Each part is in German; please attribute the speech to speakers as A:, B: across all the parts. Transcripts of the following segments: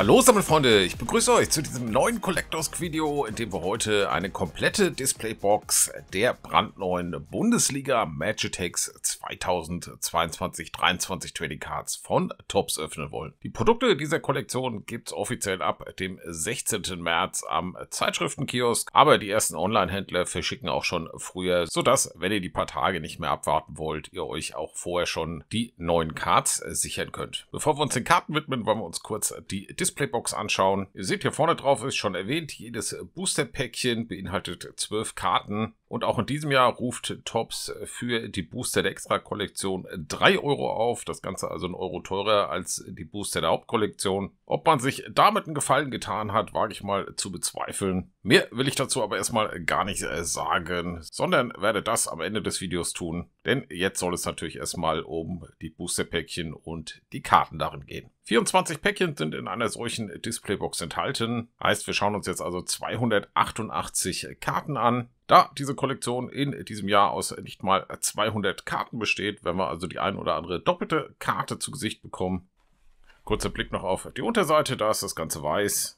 A: Hallo Sammelfreunde, ich begrüße euch zu diesem neuen Collectors-Video, in dem wir heute eine komplette Displaybox der brandneuen Bundesliga Magitex 2022-23 Trading Cards von Tops öffnen wollen. Die Produkte dieser Kollektion gibt es offiziell ab dem 16. März am Zeitschriftenkiosk, aber die ersten Online-Händler verschicken auch schon früher, sodass, wenn ihr die paar Tage nicht mehr abwarten wollt, ihr euch auch vorher schon die neuen Cards sichern könnt. Bevor wir uns den Karten widmen, wollen wir uns kurz die Display Displaybox anschauen. Ihr seht hier vorne drauf, ist schon erwähnt, jedes Booster-Päckchen beinhaltet zwölf Karten und auch in diesem Jahr ruft Tops für die Booster der Extra-Kollektion 3 Euro auf. Das Ganze also ein Euro teurer als die Booster der Hauptkollektion. Ob man sich damit einen Gefallen getan hat, wage ich mal zu bezweifeln. Mehr will ich dazu aber erstmal gar nicht äh, sagen, sondern werde das am Ende des Videos tun. Denn jetzt soll es natürlich erstmal um die Booster-Päckchen und die Karten darin gehen. 24 Päckchen sind in einer solchen Displaybox enthalten. Heißt, wir schauen uns jetzt also 288 Karten an da diese Kollektion in diesem Jahr aus nicht mal 200 Karten besteht, wenn wir also die ein oder andere doppelte Karte zu Gesicht bekommen. Kurzer Blick noch auf die Unterseite, da ist das Ganze weiß.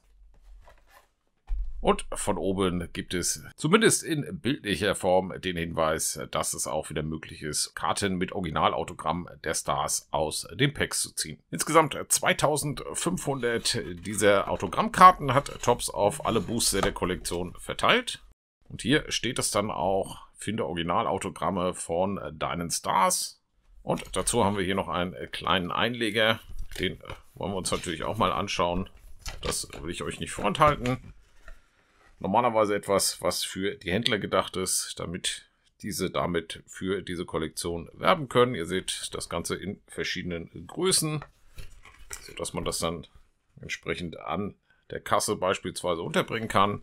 A: Und von oben gibt es zumindest in bildlicher Form den Hinweis, dass es auch wieder möglich ist, Karten mit Originalautogramm der Stars aus den Packs zu ziehen. Insgesamt 2500 dieser Autogrammkarten hat Tops auf alle Booster der Kollektion verteilt. Und hier steht es dann auch, finde Originalautogramme von äh, deinen Stars. Und dazu haben wir hier noch einen äh, kleinen Einleger. Den äh, wollen wir uns natürlich auch mal anschauen. Das will ich euch nicht vorenthalten. Normalerweise etwas, was für die Händler gedacht ist, damit diese damit für diese Kollektion werben können. Ihr seht das Ganze in verschiedenen Größen, sodass man das dann entsprechend an der Kasse beispielsweise unterbringen kann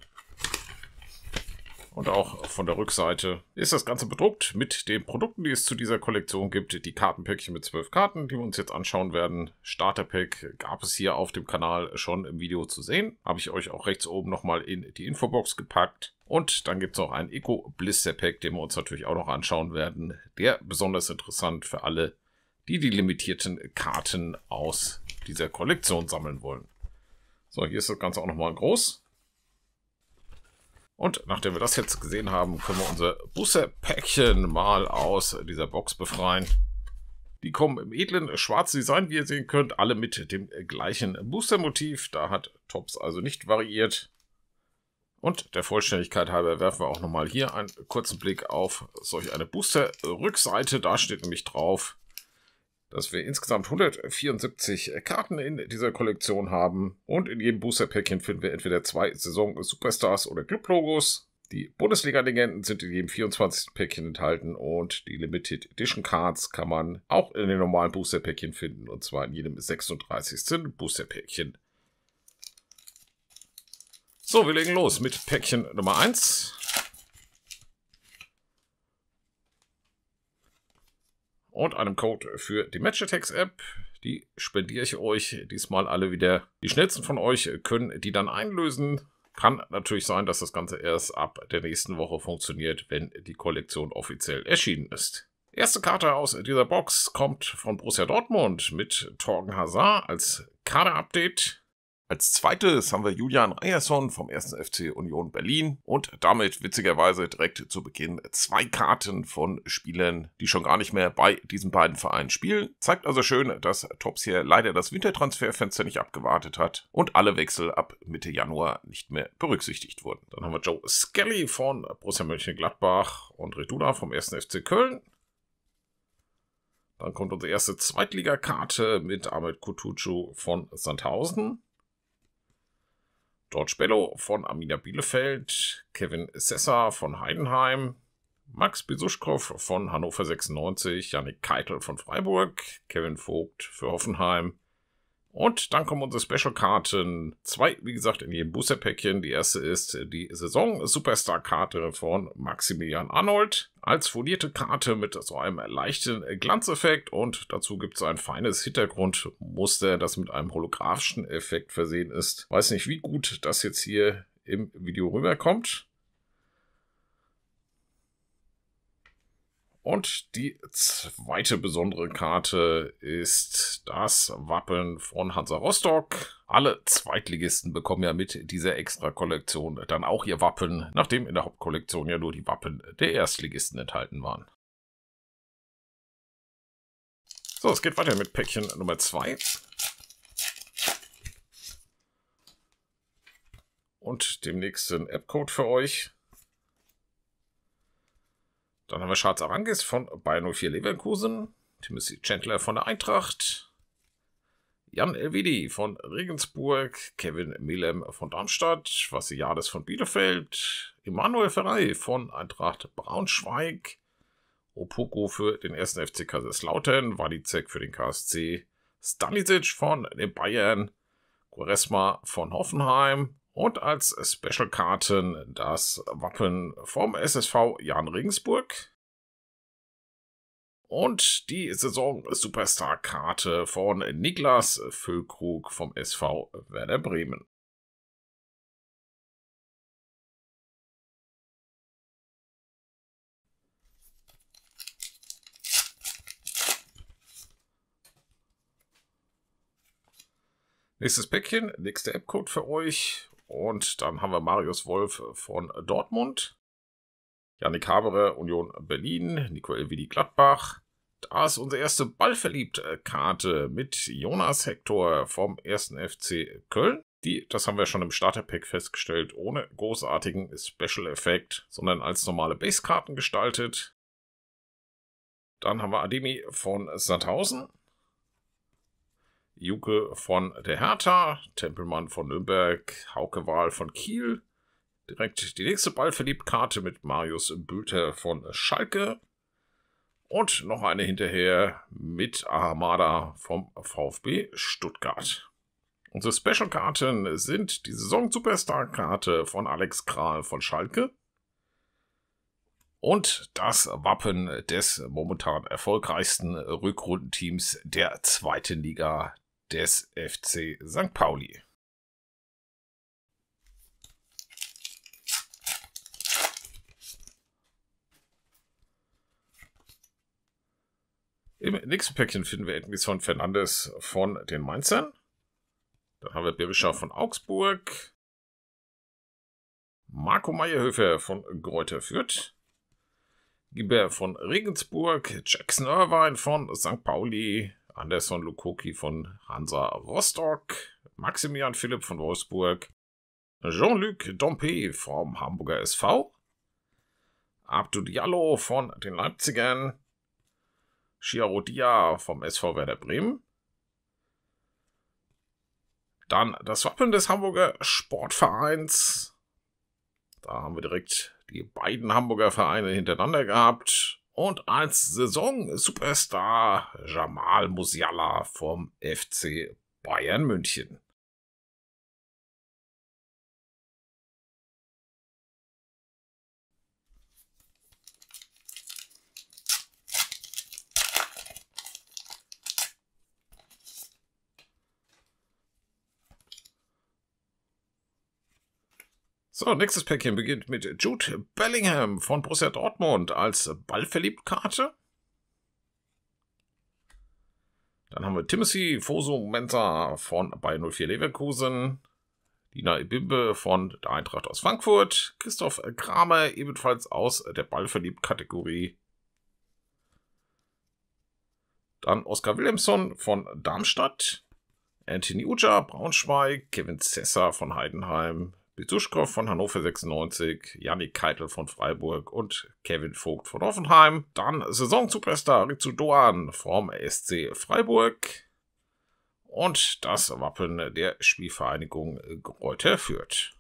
A: und auch von der Rückseite ist das Ganze bedruckt mit den Produkten, die es zu dieser Kollektion gibt. Die Kartenpäckchen mit zwölf Karten, die wir uns jetzt anschauen werden. Starterpack gab es hier auf dem Kanal schon im Video zu sehen. Habe ich euch auch rechts oben nochmal in die Infobox gepackt. Und dann gibt es noch einen Eco Blister Pack, den wir uns natürlich auch noch anschauen werden. Der besonders interessant für alle, die die limitierten Karten aus dieser Kollektion sammeln wollen. So, hier ist das Ganze auch nochmal groß. Und nachdem wir das jetzt gesehen haben, können wir unser Busse-Päckchen mal aus dieser Box befreien. Die kommen im edlen schwarzen Design, wie ihr sehen könnt, alle mit dem gleichen Booster-Motiv. Da hat Tops also nicht variiert. Und der Vollständigkeit halber werfen wir auch nochmal hier einen kurzen Blick auf solch eine Booster-Rückseite. Da steht nämlich drauf, dass wir insgesamt 174 Karten in dieser Kollektion haben. Und in jedem Booster-Päckchen finden wir entweder zwei Saison-Superstars oder Club-Logos. Die Bundesliga-Legenden sind in jedem 24. Päckchen enthalten und die Limited Edition Cards kann man auch in den normalen Booster-Päckchen finden und zwar in jedem 36. Booster-Päckchen. So, wir legen los mit Päckchen Nummer 1. und einem Code für die Match Attacks App. Die spendiere ich euch diesmal alle wieder. Die schnellsten von euch können die dann einlösen. Kann natürlich sein, dass das Ganze erst ab der nächsten Woche funktioniert, wenn die Kollektion offiziell erschienen ist. Erste Karte aus dieser Box kommt von Borussia Dortmund mit Torgen Hazard als Kader-Update. Als zweites haben wir Julian Eierson vom 1. FC Union Berlin und damit witzigerweise direkt zu Beginn zwei Karten von Spielern, die schon gar nicht mehr bei diesen beiden Vereinen spielen. Zeigt also schön, dass Tops hier leider das Wintertransferfenster nicht abgewartet hat und alle Wechsel ab Mitte Januar nicht mehr berücksichtigt wurden. Dann haben wir Joe Skelly von Borussia Mönchengladbach und Redula vom 1. FC Köln. Dann kommt unsere erste Zweitligakarte mit Ahmed Kutucu von Sandhausen. George Bello von Amina Bielefeld, Kevin Sessa von Heidenheim, Max Besuschkow von Hannover 96, Janik Keitel von Freiburg, Kevin Vogt für Hoffenheim. Und dann kommen unsere Special-Karten. Zwei, wie gesagt, in jedem Booster-Päckchen. Die erste ist die Saison-Superstar-Karte von Maximilian Arnold als folierte Karte mit so einem leichten äh, Glanzeffekt und dazu gibt es ein feines Hintergrundmuster, das mit einem holographischen Effekt versehen ist. Weiß nicht, wie gut das jetzt hier im Video rüberkommt. Und die zweite besondere Karte ist das Wappen von Hansa Rostock. Alle Zweitligisten bekommen ja mit dieser Extra-Kollektion dann auch ihr Wappen, nachdem in der Hauptkollektion ja nur die Wappen der Erstligisten enthalten waren. So, es geht weiter mit Päckchen Nummer 2. Und dem nächsten App-Code für euch. Dann haben wir Charles Arangis von Bayern 04 Leverkusen, Timothy Chandler von der Eintracht, Jan Elvedi von Regensburg, Kevin Milem von Darmstadt, Vassi Vassiliades von Bielefeld, Emanuel Ferrei von Eintracht Braunschweig, Opoko für den ersten FC Kaiserslautern, Wadizek für den KSC, Stanisic von den Bayern, Quaresma von Hoffenheim, und als Special-Karten das Wappen vom SSV Jan Regensburg. Und die Saison-Superstar-Karte von Niklas Füllkrug vom
B: SV Werder Bremen.
A: Nächstes Päckchen, nächster App-Code für euch. Und dann haben wir Marius Wolf von Dortmund, Janik Habere, Union Berlin, Nicole Elvidi Gladbach. Da ist unsere erste Ballverliebt-Karte mit Jonas Hector vom 1. FC Köln. Die, das haben wir schon im Starterpack festgestellt, ohne großartigen Special-Effekt, sondern als normale Base-Karten gestaltet. Dann haben wir Ademi von Sandhausen, Juke von der Hertha, Tempelmann von Nürnberg, Hauke Wahl von Kiel. Direkt die nächste Ballverliebkarte mit Marius Bülter von Schalke. Und noch eine hinterher mit Ahamada vom VfB Stuttgart. Unsere Special-Karten sind die Saison-Superstar-Karte von Alex Kral von Schalke und das Wappen des momentan erfolgreichsten Rückrundenteams der zweiten Liga, des FC St. Pauli. Im nächsten Päckchen finden wir Edmison Fernandes von den Mainzern. Dann haben wir Birbischau von Augsburg. Marco Meyerhöfer von Greuther Fürth. Gibber von Regensburg. Jackson Irvine von St. Pauli. Anderson Lukoki von Hansa Rostock, Maximilian Philipp von Wolfsburg, Jean-Luc Dompe vom Hamburger SV, Abdou Diallo von den Leipzigern, Shiro Dia vom SV Werder Bremen, dann das Wappen des Hamburger Sportvereins. Da haben wir direkt die beiden Hamburger Vereine hintereinander gehabt und als Saison-Superstar Jamal Musiala vom FC Bayern München. So, nächstes Päckchen beginnt mit Jude Bellingham von Borussia Dortmund als Ballverliebt-Karte. Dann haben wir Timothy Foso mensa von bei 04 Leverkusen. Dina Ibimbe von der Eintracht aus Frankfurt. Christoph Kramer ebenfalls aus der Ballverliebt-Kategorie. Dann Oskar Williamson von Darmstadt. Anthony Uja, Braunschweig. Kevin Zesser von Heidenheim. Bezuschkow von Hannover 96, Yannick Keitel von Freiburg und Kevin Vogt von Hoffenheim. Dann Saison-Superstar Rizu Doan vom SC Freiburg. Und das Wappen der Spielvereinigung Gräuter Fürth.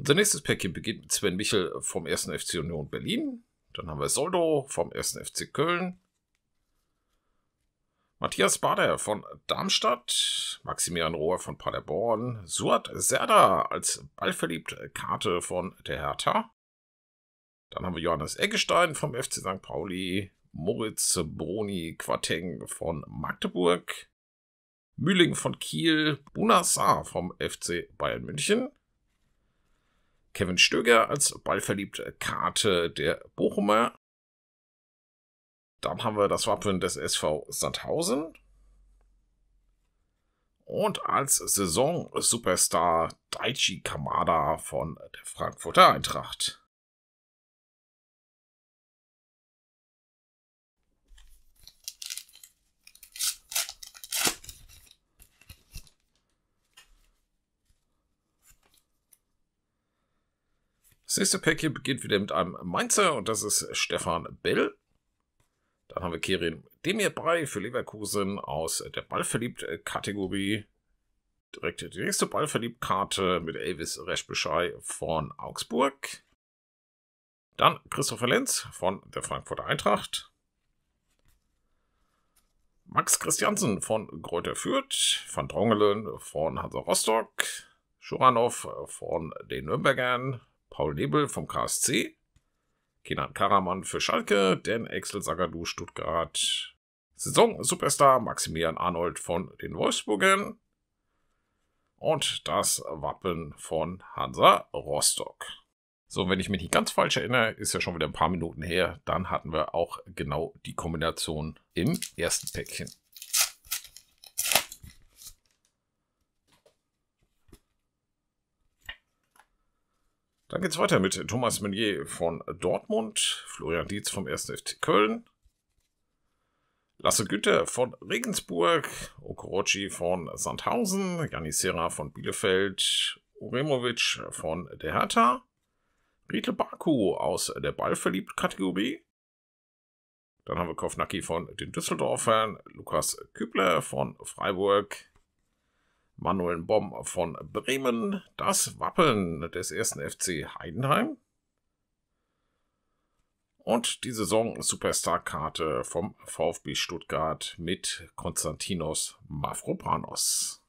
A: Unser nächstes Päckchen beginnt mit Sven Michel vom 1. FC Union Berlin. Dann haben wir Soldo vom 1. FC Köln. Matthias Bader von Darmstadt, Maximilian Rohr von Paderborn, Suat Serda als ballverliebte Karte von der Hertha. Dann haben wir Johannes Eggestein vom FC St. Pauli, Moritz Broni Quateng von Magdeburg, Mühling von Kiel, Bunassar vom FC Bayern München, Kevin Stöger als ballverliebte Karte der Bochumer. Dann haben wir das Wappen des SV Sandhausen. Und als Saison-Superstar Daichi Kamada von der Frankfurter Eintracht. Das nächste Päckchen beginnt wieder mit einem Mainzer und das ist Stefan Bell. Dann haben wir Kirin Demir Brei für Leverkusen aus der Ballverliebt-Kategorie. Direkt die nächste Ballverliebt-Karte mit Elvis Reschbescheid von Augsburg. Dann Christopher Lenz von der Frankfurter Eintracht. Max Christiansen von Greuther Fürth. Van Drongelen von Hansa Rostock. Schuranov von den Nürnbergern. Paul Nebel vom KSC, Kenan Karaman für Schalke, Dan Excel Sagadu Stuttgart, Saison-Superstar Maximilian Arnold von den Wolfsburgern und das Wappen von Hansa Rostock. So, wenn ich mich nicht ganz falsch erinnere, ist ja schon wieder ein paar Minuten her, dann hatten wir auch genau die Kombination im ersten Päckchen. Dann geht es weiter mit Thomas Meunier von Dortmund, Florian Dietz vom 1. FC Köln, Lasse Güter von Regensburg, Okorochi von Sandhausen, Serra von Bielefeld, Uremovic von der Hertha, Riedle Baku aus der Ballverliebt-Kategorie, dann haben wir Kovnacki von den Düsseldorfern, Lukas Kübler von Freiburg, Manuel Bomm von Bremen, das Wappen des ersten FC Heidenheim und die Saison Superstar-Karte vom VfB Stuttgart mit Konstantinos Mavropanos.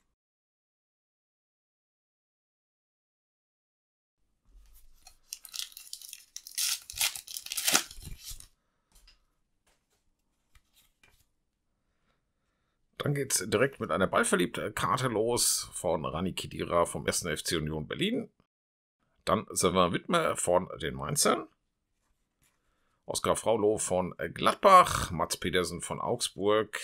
A: Dann geht es direkt mit einer ballverliebten Karte los von Rani Kidira vom 1. FC Union Berlin. Dann Sylvain Wittmer von den Mainzern. Oskar Fraulo von Gladbach. Mats Pedersen von Augsburg.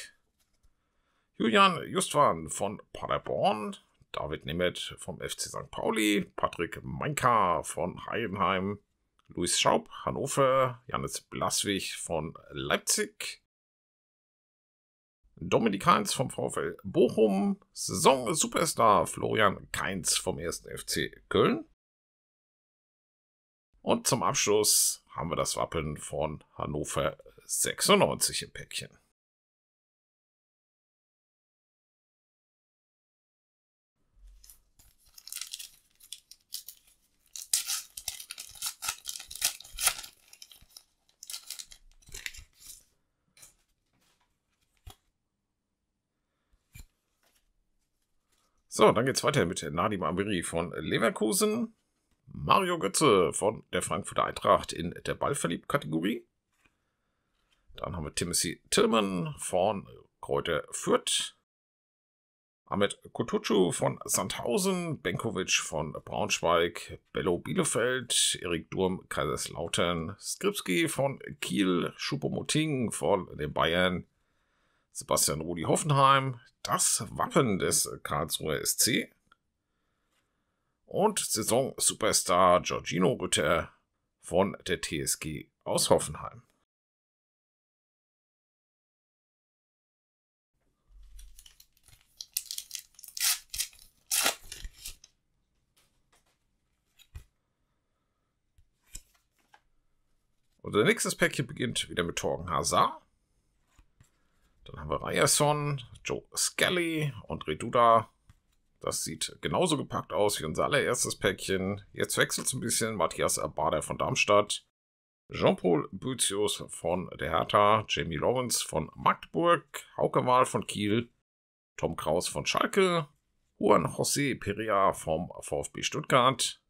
A: Julian Justwan von Paderborn. David Nemeth vom FC St. Pauli. Patrick Meinka von Heidenheim. Luis Schaub, Hannover. Janis Blaswig von Leipzig. Dominik Heinz vom VfL Bochum, Saison-Superstar Florian Keinz vom 1. FC Köln. Und zum Abschluss haben wir das Wappen
B: von Hannover 96 im Päckchen.
A: So, dann geht's weiter mit Nadim Amiri von Leverkusen, Mario Götze von der Frankfurter Eintracht in der Ballverliebt-Kategorie. Dann haben wir Timothy Tillman von Kräuter Fürth, Ahmed Kutucu von Sandhausen, Benkovic von Braunschweig, Bello Bielefeld, Erik Durm Kaiserslautern, Skripski von Kiel, Schupomoting von den Bayern, Sebastian Rudi Hoffenheim, das Wappen des Karlsruher SC und Saison-Superstar Giorgino Rütter von der TSG aus Hoffenheim. Unser nächstes Päckchen beginnt wieder mit Torgen Hazard. Dann haben wir Ryerson, Joe Skelly und Reduda. Das sieht genauso gepackt aus wie unser allererstes Päckchen. Jetzt wechselt es ein bisschen. Matthias Abada von Darmstadt, Jean-Paul Butius von der Hertha, Jamie Lawrence von Magdeburg, Hauke Wahl von Kiel, Tom Kraus von Schalke, Juan José Perea vom VfB Stuttgart.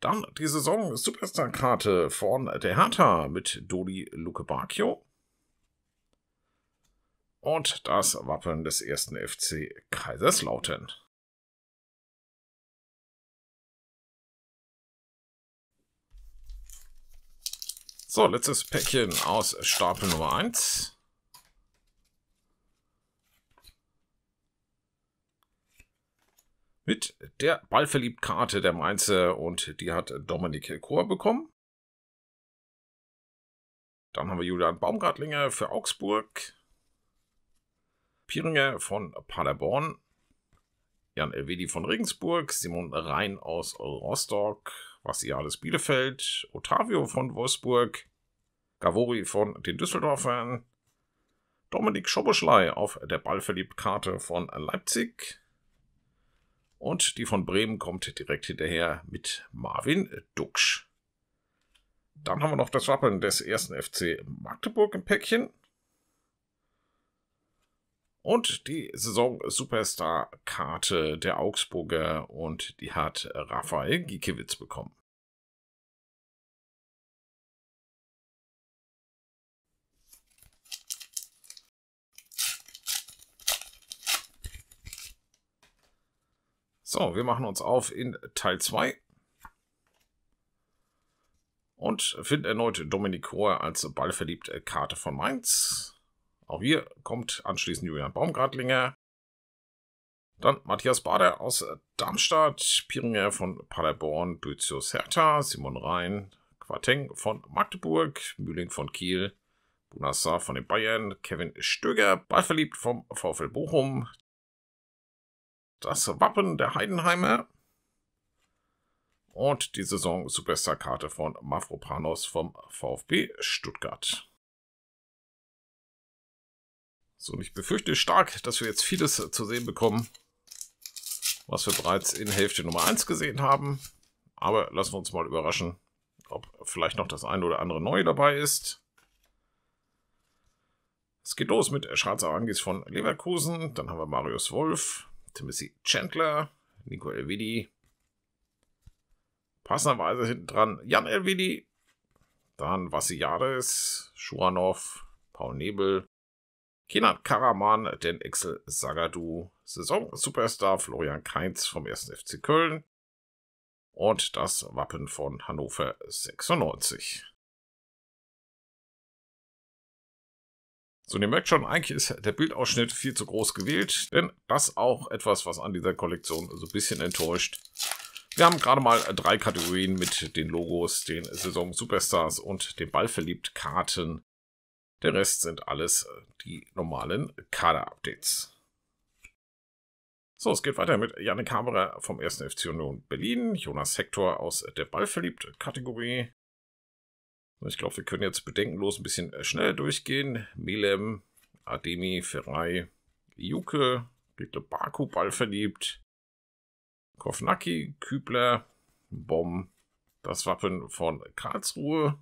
A: Dann die Saison Superstar-Karte von der Hertha mit Dodi Luke Bacchio und das Wappen des ersten FC Kaiserslautern. So, letztes Päckchen aus Stapel Nummer 1. Mit der Ballverliebt-Karte der Mainzer und die hat Dominik Chor bekommen. Dann haben wir Julian Baumgartlinger für Augsburg. Piringer von Paderborn, Jan Elvedi von Regensburg, Simon Rhein aus Rostock, Vassialis Bielefeld, Ottavio von Wolfsburg, Gavori von den Düsseldorfern, Dominik Schoboschlei auf der Ballverliebt-Karte von Leipzig. Und die von Bremen kommt direkt hinterher mit Marvin Duksch. Dann haben wir noch das Wappen des ersten FC Magdeburg im Päckchen. Und die Saison-Superstar-Karte der Augsburger und die hat Raphael Giekewitz bekommen. So, wir machen uns auf in Teil 2 und finden erneut Dominik Rohr als ballverliebte Karte von Mainz. Auch hier kommt anschließend Julian Baumgartlinger. Dann Matthias Bader aus Darmstadt, Piringer von Paderborn, Bützius Hertha, Simon Rhein, Quarteng von Magdeburg, Mühling von Kiel, Bunassar von den Bayern, Kevin Stöger, ballverliebt vom VfL Bochum. Das Wappen der Heidenheimer. Und die Saison-Superstar-Karte von Mavropanos vom VfB Stuttgart. So, und ich befürchte stark, dass wir jetzt vieles äh, zu sehen bekommen, was wir bereits in Hälfte Nummer 1 gesehen haben. Aber lassen wir uns mal überraschen, ob vielleicht noch das eine oder andere neue dabei ist. Es geht los mit Schwarzer Angis von Leverkusen. Dann haben wir Marius Wolf, Timothy Chandler, Nico Elvidi. Passenderweise hinten dran Jan Elvidi. Dann Vassi Jades, Schuranov, Paul Nebel, Kenan Karaman, den Excel Sagadu, Saison Superstar Florian Kainz vom 1. FC Köln und das Wappen von Hannover 96.
B: So, ihr merkt schon, eigentlich ist
A: der Bildausschnitt viel zu groß gewählt, denn das auch etwas, was an dieser Kollektion so ein bisschen enttäuscht. Wir haben gerade mal drei Kategorien mit den Logos, den Saison Superstars und den Ballverliebt Karten. Der Rest sind alles äh, die normalen Kader-Updates. So, es geht weiter mit Janne Haberer vom 1. FC Union Berlin, Jonas Hector aus der Ballverliebt-Kategorie. Ich glaube, wir können jetzt bedenkenlos ein bisschen äh, schneller durchgehen. Melem, Ademi, Ferrei, Juke, Riedle Baku, Ballverliebt, Kofnacki, Kübler, Bomb, das Wappen von Karlsruhe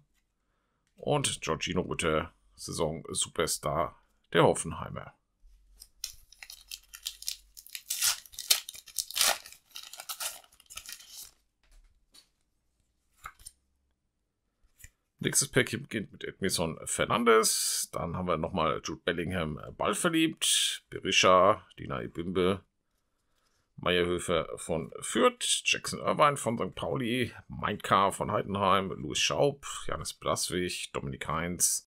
A: und Giorgino Rutter Saison Superstar der Hoffenheimer. Nächstes Päckchen beginnt mit Edmison Fernandes. Dann haben wir nochmal Jude Bellingham äh, Ball verliebt. Berisha, Dina Ibimbe, Meierhöfer von Fürth, Jackson Irvine von St. Pauli, Mike Mainka von Heidenheim, Louis Schaub, Janis Blaswig, Dominik Heinz,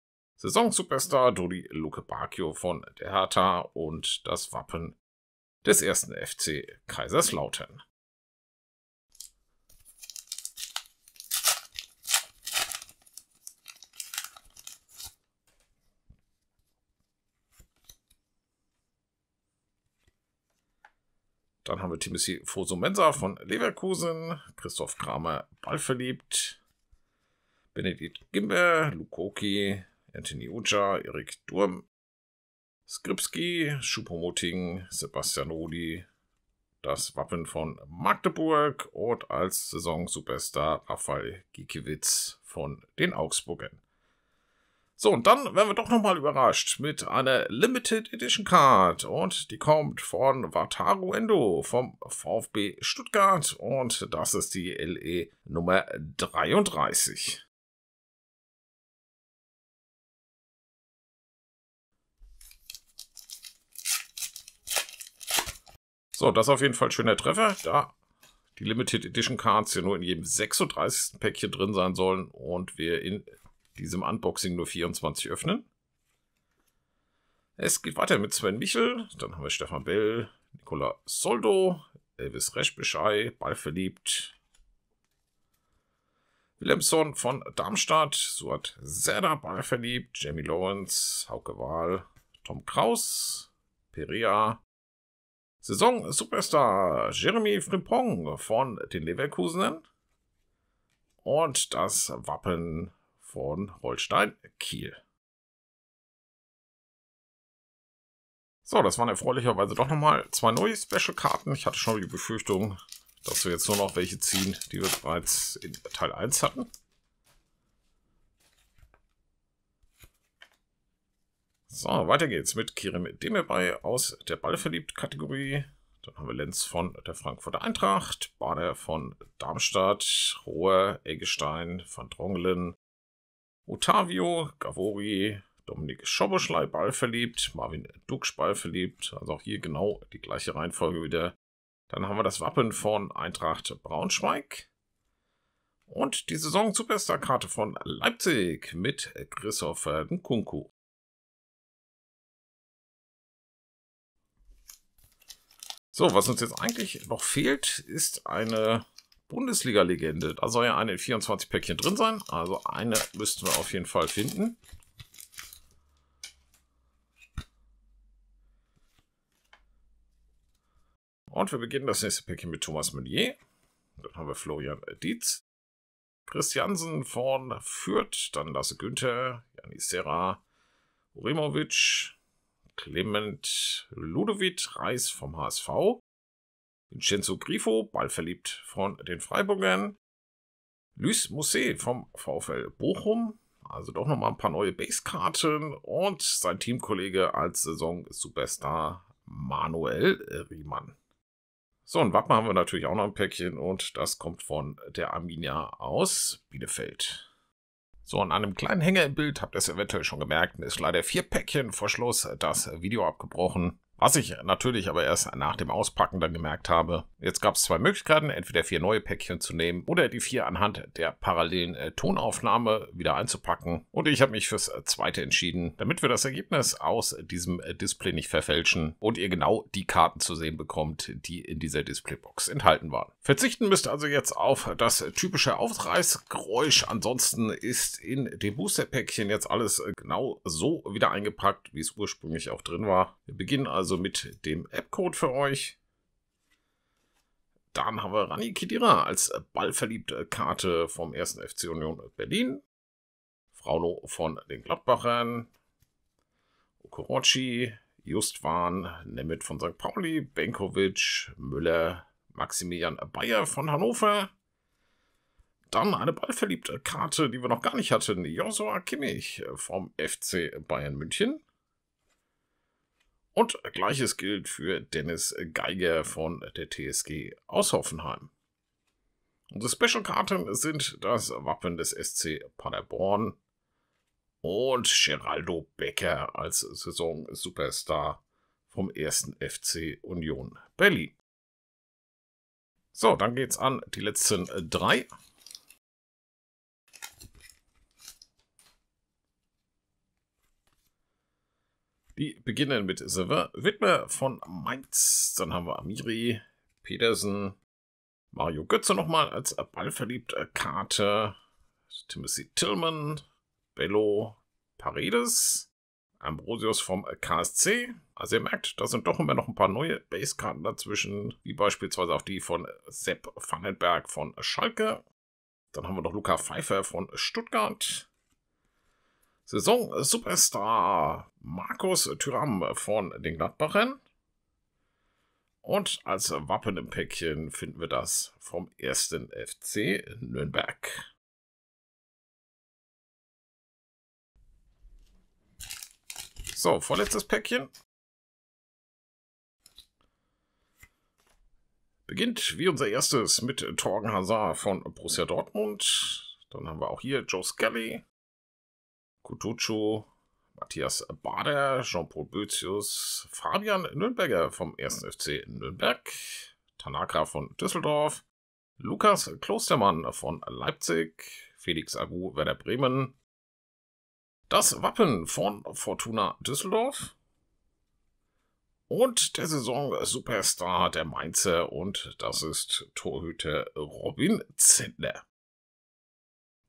A: Saison-Superstar Dodi Luke Bacchio von der Hertha und das Wappen des ersten FC Kaiserslautern. Dann haben wir Timothy Fosumensa von Leverkusen, Christoph Kramer ballverliebt, Benedikt Gimber, Lukoki, Anthony Uja, Erik Durm, Skripski, Schupomoting, Sebastian Rudi, das Wappen von Magdeburg und als Saison-Superstar Rafael Gikiewicz von den Augsburgern. So, und dann werden wir doch nochmal überrascht mit einer Limited Edition Card. Und die kommt von Wataru Endo vom VfB Stuttgart. Und das ist die LE Nummer 33. So, das auf jeden Fall schöner Treffer. Da die Limited Edition Cards hier nur in jedem 36. Päckchen drin sein sollen und wir in diesem Unboxing nur 24 öffnen. Es geht weiter mit Sven Michel, dann haben wir Stefan Bell, Nicola Soldo, Elvis Reschbeschei, Ballverliebt, Willemsson von Darmstadt, Suat Serda, Ballverliebt, Jamie Lawrence, Hauke Wahl, Tom Kraus, Perea, Saison-Superstar Jeremy Frimpong von den Leverkusenen und das Wappen von Holstein Kiel. So, das waren erfreulicherweise doch nochmal zwei neue Special-Karten. Ich hatte schon die Befürchtung, dass wir jetzt nur noch welche ziehen, die wir bereits in Teil 1 hatten. So, weiter geht's mit Kirim Demirbay aus der Ballverliebt-Kategorie. Dann haben wir Lenz von der Frankfurter Eintracht, Bader von Darmstadt, Rohr, Eggestein, Van Drongelen, Otavio, Gavori, Dominik Schoboschlei ballverliebt, Marvin Duksch ballverliebt, also auch hier genau die gleiche Reihenfolge wieder. Dann haben wir das Wappen von Eintracht Braunschweig und die Saison-Superstar-Karte von Leipzig mit Christopher Nkunku. So, was uns jetzt eigentlich noch fehlt, ist eine Bundesliga-Legende. Da soll ja eine in 24 Päckchen drin sein. Also eine müssten wir auf jeden Fall finden. Und wir beginnen das nächste Päckchen mit Thomas Meunier. Dann haben wir Florian Dietz. Christiansen von Fürth. Dann Lasse Günther, Janis Serra, Urimovic, Clement Ludovic Reis vom HSV, Vincenzo Grifo, ballverliebt von den Freiburgern, Luis Mousset vom VfL Bochum, also doch nochmal ein paar neue Basekarten und sein Teamkollege als Saison-Superstar Manuel Riemann. So, und Wappen haben wir natürlich auch noch ein Päckchen und das kommt von der Arminia aus Bielefeld. So, an einem kleinen Hänger im Bild, habt ihr es eventuell schon gemerkt, ist leider vier Päckchen vor Schluss das Video abgebrochen. Was ich natürlich aber erst nach dem Auspacken dann gemerkt habe. Jetzt gab es zwei Möglichkeiten, entweder vier neue Päckchen zu nehmen oder die vier anhand der parallelen äh, Tonaufnahme wieder einzupacken. Und ich habe mich fürs äh, zweite entschieden, damit wir das Ergebnis aus diesem äh, Display nicht verfälschen und ihr genau die Karten zu sehen bekommt, die in dieser Displaybox enthalten waren. Verzichten müsst also jetzt auf das typische Aufreißgeräusch. Ansonsten ist in dem Booster-Päckchen jetzt alles äh, genau so wieder eingepackt, wie es ursprünglich auch drin war. Wir beginnen also also mit dem App-Code für euch. Dann haben wir Rani Kidira als ballverliebte Karte vom 1. FC Union Berlin. Fraulo von den Gladbachern. Okorochi, Justwan, Nemeth von St. Pauli, Benkovic, Müller, Maximilian Bayer von Hannover. Dann eine ballverliebte Karte, die wir noch gar nicht hatten. Josua Kimmich vom FC Bayern München. Und gleiches gilt für Dennis Geiger von der TSG aus Hoffenheim. Unsere Special-Karten sind das Wappen des SC Paderborn und Geraldo Becker als Saison-Superstar vom 1. FC Union Berlin. So, dann geht's an die letzten drei. Die beginnen mit Silver Widmer von Mainz. Dann haben wir Amiri, Petersen, Mario Götze nochmal als ballverliebte Karte. Timothy Tillman, Bello, Paredes, Ambrosius vom KSC. Also ihr merkt, da sind doch immer noch ein paar neue Basekarten dazwischen, wie beispielsweise auch die von Sepp Vandenberg von Schalke. Dann haben wir noch Luca Pfeiffer von Stuttgart, Saison-Superstar äh, Markus Thüram von den Gladbachern. Und als Wappen im Päckchen finden wir das vom 1. FC Nürnberg.
B: So, vorletztes Päckchen.
A: Beginnt wie unser erstes mit Torgen Hazard von Borussia Dortmund. Dann haben wir auch hier Joe Skelly, Kutucho, Matthias Bader, Jean-Paul Bözius, Fabian Nürnberger vom 1. FC Nürnberg, Tanaka von Düsseldorf, Lukas Klostermann von Leipzig, Felix Agu Werder Bremen, das Wappen von Fortuna Düsseldorf und der Saison-Superstar der Mainzer und das ist Torhüter Robin Zindler.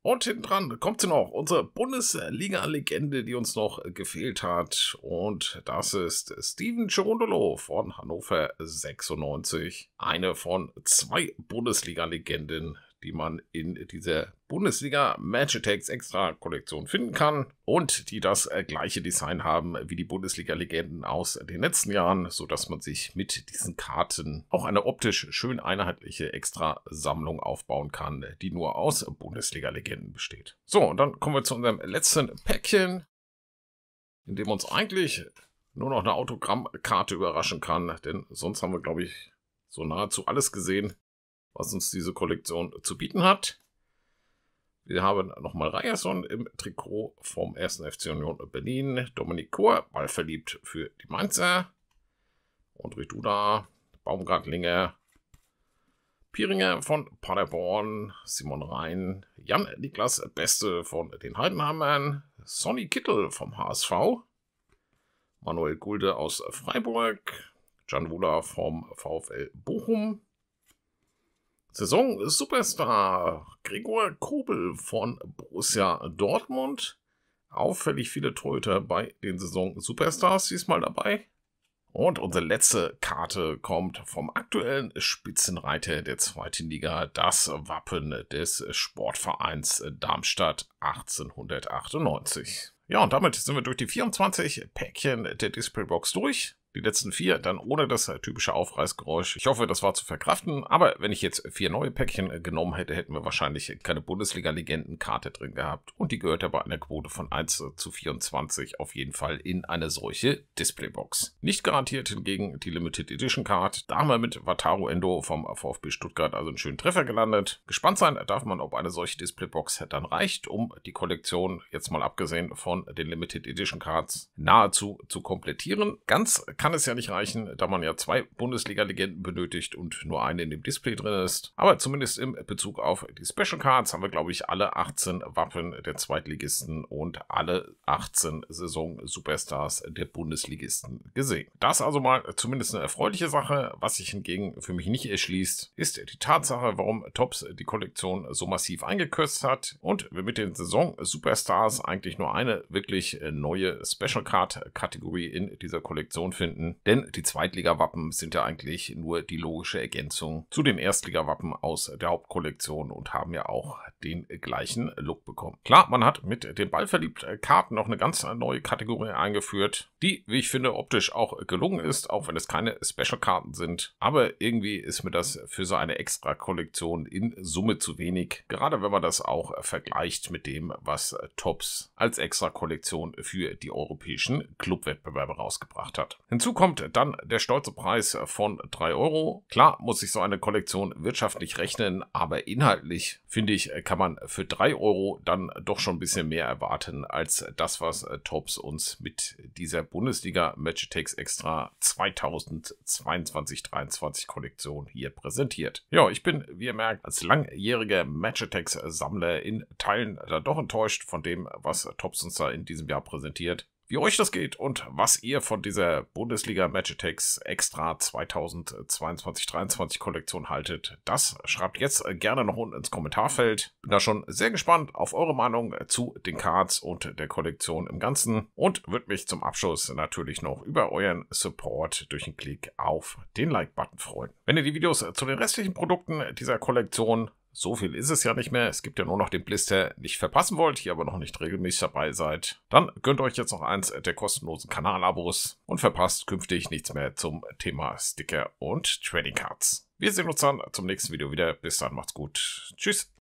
A: Und hinten dran kommt sie noch, unsere Bundesliga-Legende, die uns noch gefehlt hat. Und das ist Steven Cherundolo von Hannover 96. Eine von zwei Bundesliga-Legenden, die man in dieser Bundesliga Match Attacks Extra Kollektion finden kann und die das äh, gleiche Design haben wie die Bundesliga-Legenden aus den letzten Jahren, sodass man sich mit diesen Karten auch eine optisch schön einheitliche Extra-Sammlung aufbauen kann, die nur aus Bundesliga-Legenden besteht. So, und dann kommen wir zu unserem letzten Päckchen, in dem uns eigentlich nur noch eine Autogrammkarte überraschen kann, denn sonst haben wir, glaube ich, so nahezu alles gesehen, was uns diese Kollektion zu bieten hat. Wir haben nochmal Ryerson im Trikot vom 1. FC Union Berlin. Dominik Kor, ballverliebt für die Mainzer. André Duda, Baumgartlinge, Pieringer von Paderborn, Simon Rhein, Jan Niklas Beste von den Heidenheimern, Sonny Kittel vom HSV, Manuel Gulde aus Freiburg, Jan Wula vom VfL Bochum, Saison-Superstar Gregor Kobel von Borussia Dortmund. Auffällig viele Torhüter bei den Saison-Superstars diesmal dabei. Und unsere letzte Karte kommt vom aktuellen Spitzenreiter der zweiten Liga, das Wappen des Sportvereins Darmstadt 1898. Ja, und damit sind wir durch die 24 Päckchen der Displaybox durch die letzten vier, dann ohne das äh, typische Aufreißgeräusch. Ich hoffe, das war zu verkraften, aber wenn ich jetzt vier neue Päckchen äh, genommen hätte, hätten wir wahrscheinlich keine Bundesliga-Legendenkarte drin gehabt und die gehört aber bei einer Quote von 1 äh, zu 24 auf jeden Fall in eine solche Displaybox. Nicht garantiert hingegen die Limited Edition Card. Da haben wir mit Wataru Endo vom VfB Stuttgart also einen schönen Treffer gelandet. Gespannt sein darf man, ob eine solche Displaybox dann reicht, um die Kollektion jetzt mal abgesehen von den Limited Edition Cards nahezu zu komplettieren. Ganz kann es ja nicht reichen, da man ja zwei Bundesliga-Legenden benötigt und nur eine in dem Display drin ist. Aber zumindest im Bezug auf die Special Cards haben wir, glaube ich, alle 18 Wappen der Zweitligisten und alle 18 Saison-Superstars der Bundesligisten gesehen. Das also mal zumindest eine erfreuliche Sache. Was sich hingegen für mich nicht erschließt, ist die Tatsache, warum Tops die Kollektion so massiv eingekürzt hat und wir mit den Saison-Superstars eigentlich nur eine wirklich neue Special Card-Kategorie in dieser Kollektion finden finden, denn die Zweitliga-Wappen sind ja eigentlich nur die logische Ergänzung zu den Erstliga-Wappen aus der Hauptkollektion und haben ja auch den gleichen Look bekommen. Klar, man hat mit den Ballverliebt-Karten äh, noch eine ganz neue Kategorie eingeführt, die, wie ich finde, optisch auch gelungen ist, auch wenn es keine Special-Karten sind. Aber irgendwie ist mir das für so eine Extra-Kollektion in Summe zu wenig, gerade wenn man das auch vergleicht mit dem, was Tops als Extra-Kollektion für die europäischen Clubwettbewerbe rausgebracht hat. Hinzu Hinzu kommt dann der stolze Preis von 3 Euro. Klar muss sich so eine Kollektion wirtschaftlich rechnen, aber inhaltlich finde ich, kann man für 3 Euro dann doch schon ein bisschen mehr erwarten als das, was äh, Tops uns mit dieser Bundesliga Magitex Extra 2022-23 Kollektion hier präsentiert. Ja, ich bin, wie ihr merkt, als langjähriger Magitex Sammler in Teilen da doch enttäuscht von dem, was Tops uns da in diesem Jahr präsentiert wie euch das geht und was ihr von dieser Bundesliga Magitex Extra 2022-23 Kollektion haltet. Das schreibt jetzt gerne noch unten ins Kommentarfeld. Bin da schon sehr gespannt auf eure Meinung zu den Cards und der Kollektion im Ganzen und würde mich zum Abschluss natürlich noch über euren Support durch einen Klick auf den Like-Button freuen. Wenn ihr die Videos zu den restlichen Produkten dieser Kollektion so viel ist es ja nicht mehr. Es gibt ja nur noch den Blister, nicht verpassen wollt, ihr aber noch nicht regelmäßig dabei seid. Dann gönnt euch jetzt noch eins der kostenlosen Kanalabos und verpasst künftig nichts mehr zum Thema Sticker und Trading Cards. Wir sehen uns dann zum nächsten Video wieder. Bis dann, macht's gut. Tschüss.